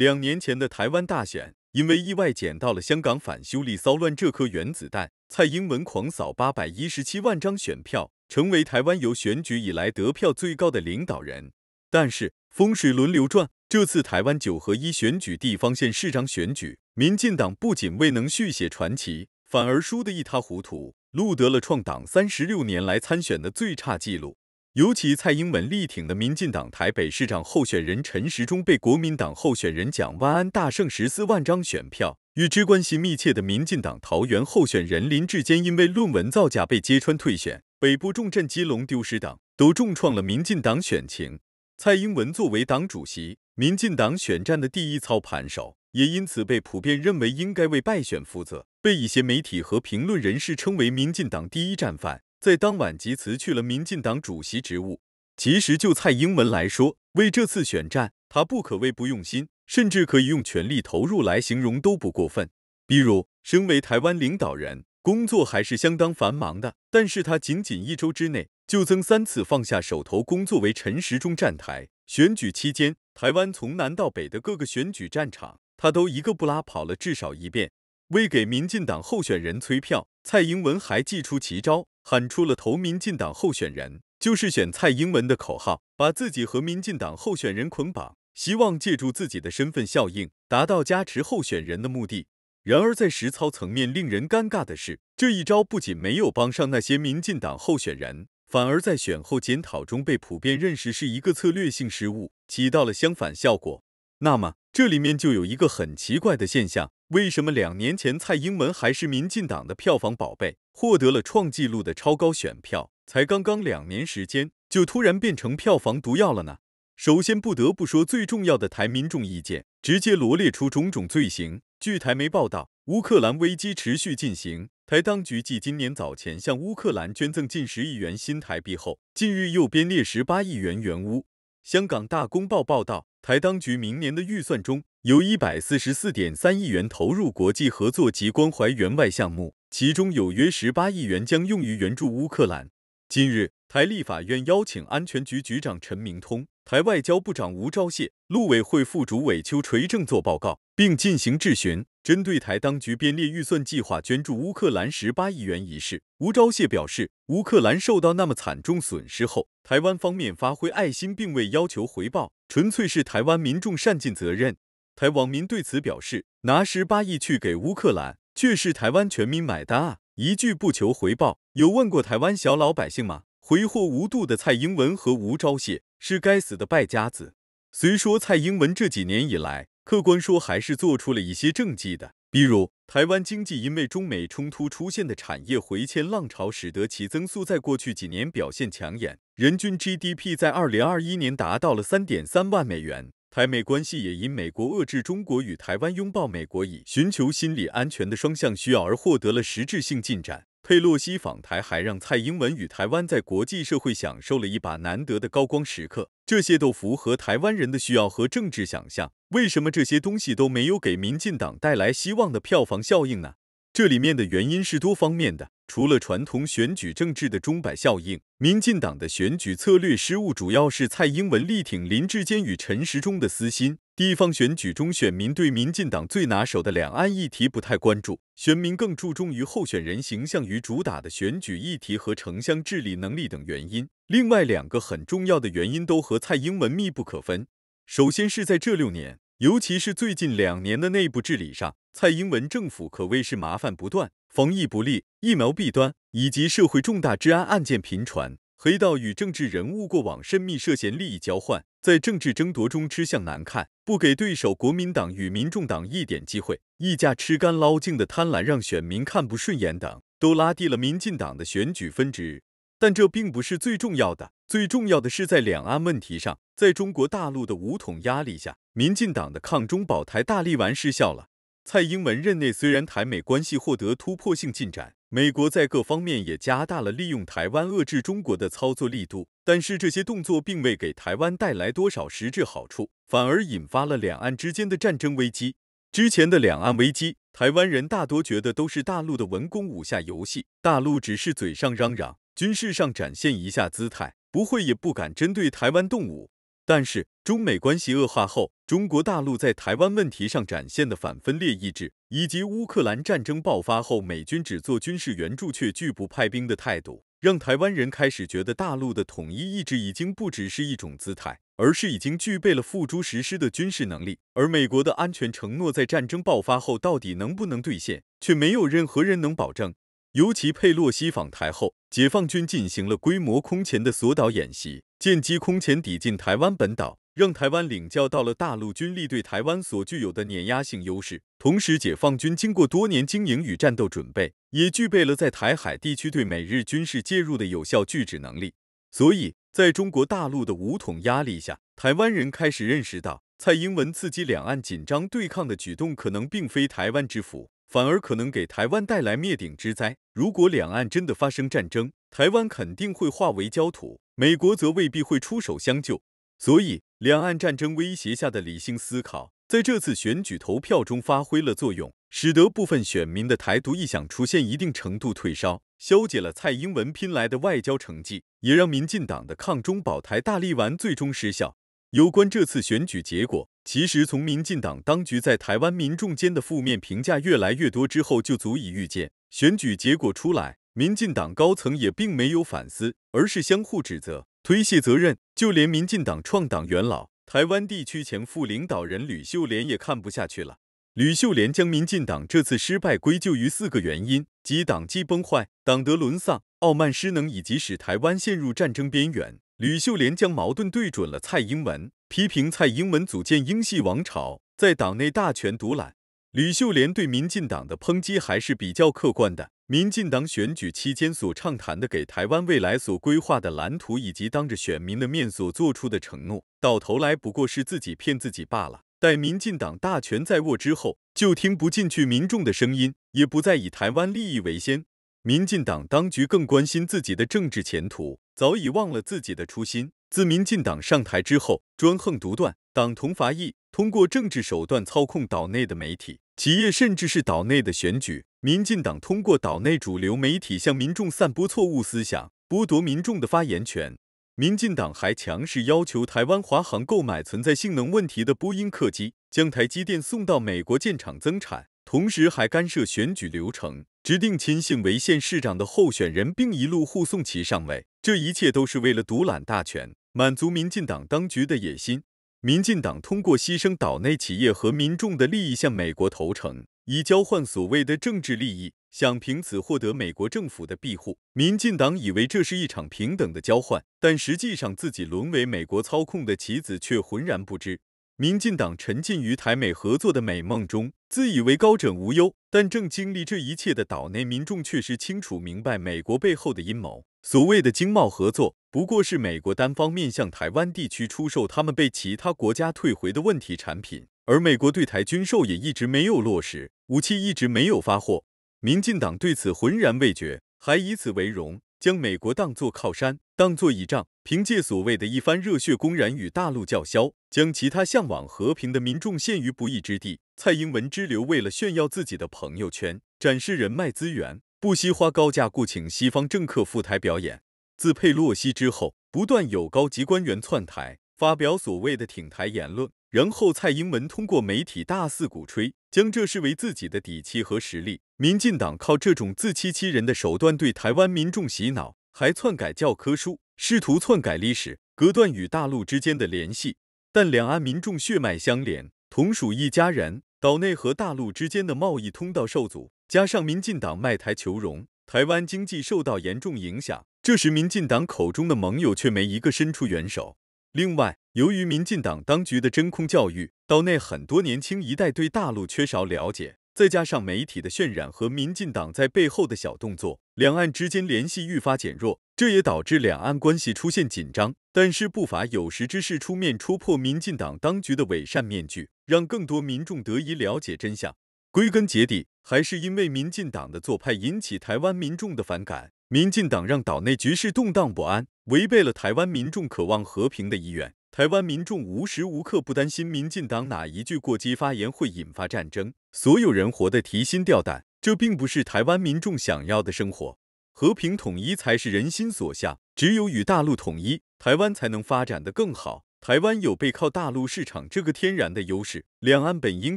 两年前的台湾大选，因为意外捡到了香港反修例骚乱这颗原子弹，蔡英文狂扫八百一十七万张选票，成为台湾由选举以来得票最高的领导人。但是风水轮流转，这次台湾九合一选举地方县市长选举，民进党不仅未能续写传奇，反而输得一塌糊涂，录得了创党三十六年来参选的最差纪录。尤其蔡英文力挺的民进党台北市长候选人陈时中被国民党候选人蒋万安大胜十四万张选票，与之关系密切的民进党桃园候选人林志坚因为论文造假被揭穿退选，北部重镇基隆丢失党都重创了民进党选情。蔡英文作为党主席，民进党选战的第一操盘手，也因此被普遍认为应该为败选负责，被一些媒体和评论人士称为民进党第一战犯。在当晚即辞去了民进党主席职务。其实就蔡英文来说，为这次选战，他不可谓不用心，甚至可以用全力投入来形容都不过分。比如，身为台湾领导人，工作还是相当繁忙的，但是他仅仅一周之内就曾三次放下手头工作为陈时中站台。选举期间，台湾从南到北的各个选举战场，他都一个不拉跑了至少一遍。为给民进党候选人催票，蔡英文还祭出奇招。喊出了“投民进党候选人就是选蔡英文”的口号，把自己和民进党候选人捆绑，希望借助自己的身份效应达到加持候选人的目的。然而在实操层面，令人尴尬的是，这一招不仅没有帮上那些民进党候选人，反而在选后检讨中被普遍认识是一个策略性失误，起到了相反效果。那么这里面就有一个很奇怪的现象。为什么两年前蔡英文还是民进党的票房宝贝，获得了创纪录的超高选票，才刚刚两年时间就突然变成票房毒药了呢？首先不得不说，最重要的台民众意见，直接罗列出种种罪行。据台媒报道，乌克兰危机持续进行，台当局继今年早前向乌克兰捐赠近十亿元新台币后，近日又编列十八亿元援乌。香港大公报报道，台当局明年的预算中。由一百四十四点三亿元投入国际合作及关怀援外项目，其中有约十八亿元将用于援助乌克兰。今日，台立法院邀请安全局局长陈明通、台外交部长吴钊燮、陆委会副主委邱垂正作报告，并进行质询。针对台当局编列预算计划捐助乌克兰十八亿元一事，吴钊燮表示，乌克兰受到那么惨重损失后，台湾方面发挥爱心，并未要求回报，纯粹是台湾民众善尽责任。台网民对此表示：“拿十八亿去给乌克兰，却是台湾全民买单啊！一句不求回报，有问过台湾小老百姓吗？”挥霍无度的蔡英文和吴钊燮是该死的败家子。虽说蔡英文这几年以来，客观说还是做出了一些政绩的，比如台湾经济因为中美冲突出现的产业回迁浪潮，使得其增速在过去几年表现抢眼，人均 GDP 在二零二一年达到了三点三万美元。台美关系也因美国遏制中国与台湾拥抱美国以寻求心理安全的双向需要而获得了实质性进展。佩洛西访台还让蔡英文与台湾在国际社会享受了一把难得的高光时刻，这些都符合台湾人的需要和政治想象。为什么这些东西都没有给民进党带来希望的票房效应呢？这里面的原因是多方面的，除了传统选举政治的钟摆效应，民进党的选举策略失误，主要是蔡英文力挺林志坚与陈时中的私心。地方选举中，选民对民进党最拿手的两岸议题不太关注，选民更注重于候选人形象与主打的选举议题和城乡治理能力等原因。另外两个很重要的原因都和蔡英文密不可分。首先是在这六年，尤其是最近两年的内部治理上。蔡英文政府可谓是麻烦不断，防疫不力，疫苗弊端，以及社会重大治安案件频传，黑道与政治人物过往深密涉嫌利益交换，在政治争夺中吃相难看，不给对手国民党与民众党一点机会，溢价吃干捞净的贪婪让选民看不顺眼，等，都拉低了民进党的选举分值。但这并不是最重要的，最重要的是在两岸问题上，在中国大陆的武统压力下，民进党的抗中保台大力丸失效了。蔡英文任内，虽然台美关系获得突破性进展，美国在各方面也加大了利用台湾遏制中国的操作力度，但是这些动作并未给台湾带来多少实质好处，反而引发了两岸之间的战争危机。之前的两岸危机，台湾人大多觉得都是大陆的文攻武下游戏，大陆只是嘴上嚷嚷，军事上展现一下姿态，不会也不敢针对台湾动武。但是中美关系恶化后，中国大陆在台湾问题上展现的反分裂意志，以及乌克兰战争爆发后美军只做军事援助却拒不派兵的态度，让台湾人开始觉得大陆的统一意志已经不只是一种姿态，而是已经具备了付诸实施的军事能力。而美国的安全承诺在战争爆发后到底能不能兑现，却没有任何人能保证。尤其佩洛西访台后，解放军进行了规模空前的索岛演习，舰机空前抵近台湾本岛。让台湾领教到了大陆军力对台湾所具有的碾压性优势，同时，解放军经过多年经营与战斗准备，也具备了在台海地区对美日军事介入的有效拒止能力。所以，在中国大陆的武统压力下，台湾人开始认识到，蔡英文刺激两岸紧张对抗的举动可能并非台湾之福，反而可能给台湾带来灭顶之灾。如果两岸真的发生战争，台湾肯定会化为焦土，美国则未必会出手相救。所以。两岸战争威胁下的理性思考，在这次选举投票中发挥了作用，使得部分选民的台独意向出现一定程度退烧，消解了蔡英文拼来的外交成绩，也让民进党的抗中保台大力丸最终失效。有关这次选举结果，其实从民进党当局在台湾民众间的负面评价越来越多之后，就足以预见选举结果出来，民进党高层也并没有反思，而是相互指责。推卸责任，就连民进党创党元老、台湾地区前副领导人吕秀莲也看不下去了。吕秀莲将民进党这次失败归咎于四个原因，即党纪崩坏、党德沦丧、傲慢失能，以及使台湾陷入战争边缘。吕秀莲将矛盾对准了蔡英文，批评蔡英文组建“英系王朝”在党内大权独揽。吕秀莲对民进党的抨击还是比较客观的。民进党选举期间所畅谈的给台湾未来所规划的蓝图，以及当着选民的面所做出的承诺，到头来不过是自己骗自己罢了。待民进党大权在握之后，就听不进去民众的声音，也不再以台湾利益为先。民进党当局更关心自己的政治前途，早已忘了自己的初心。自民进党上台之后，专横独断，党同伐异，通过政治手段操控岛内的媒体、企业，甚至是岛内的选举。民进党通过岛内主流媒体向民众散播错误思想，剥夺民众的发言权。民进党还强势要求台湾华航购买存在性能问题的波音客机，将台积电送到美国建厂增产，同时还干涉选举流程，指定亲信为县市长的候选人，并一路护送其上位。这一切都是为了独揽大权，满足民进党当局的野心。民进党通过牺牲岛内企业和民众的利益，向美国投诚。以交换所谓的政治利益，想凭此获得美国政府的庇护。民进党以为这是一场平等的交换，但实际上自己沦为美国操控的棋子，却浑然不知。民进党沉浸于台美合作的美梦中，自以为高枕无忧，但正经历这一切的岛内民众却是清楚明白美国背后的阴谋。所谓的经贸合作，不过是美国单方面向台湾地区出售他们被其他国家退回的问题产品，而美国对台军售也一直没有落实。武器一直没有发货，民进党对此浑然未觉，还以此为荣，将美国当作靠山，当作倚仗，凭借所谓的一番热血，公然与大陆叫嚣，将其他向往和平的民众陷于不义之地。蔡英文之流为了炫耀自己的朋友圈，展示人脉资源，不惜花高价雇请西方政客赴台表演。自佩洛西之后，不断有高级官员窜台。发表所谓的挺台言论，然后蔡英文通过媒体大肆鼓吹，将这视为自己的底气和实力。民进党靠这种自欺欺人的手段对台湾民众洗脑，还篡改教科书，试图篡改历史，隔断与大陆之间的联系。但两岸民众血脉相连，同属一家人。岛内和大陆之间的贸易通道受阻，加上民进党卖台求荣，台湾经济受到严重影响。这时，民进党口中的盟友却没一个伸出援手。另外，由于民进党当局的真空教育，岛内很多年轻一代对大陆缺少了解，再加上媒体的渲染和民进党在背后的小动作，两岸之间联系愈发减弱，这也导致两岸关系出现紧张。但是，不乏有识之士出面戳破民进党当局的伪善面具，让更多民众得以了解真相。归根结底，还是因为民进党的做派引起台湾民众的反感。民进党让岛内局势动荡不安，违背了台湾民众渴望和平的意愿。台湾民众无时无刻不担心民进党哪一句过激发言会引发战争，所有人活得提心吊胆。这并不是台湾民众想要的生活，和平统一才是人心所向。只有与大陆统一，台湾才能发展得更好。台湾有背靠大陆市场这个天然的优势，两岸本应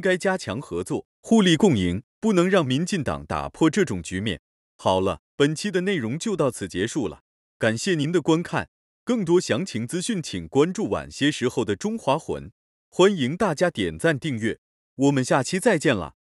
该加强合作，互利共赢，不能让民进党打破这种局面。好了。本期的内容就到此结束了，感谢您的观看。更多详情资讯，请关注晚些时候的《中华魂》。欢迎大家点赞订阅，我们下期再见了。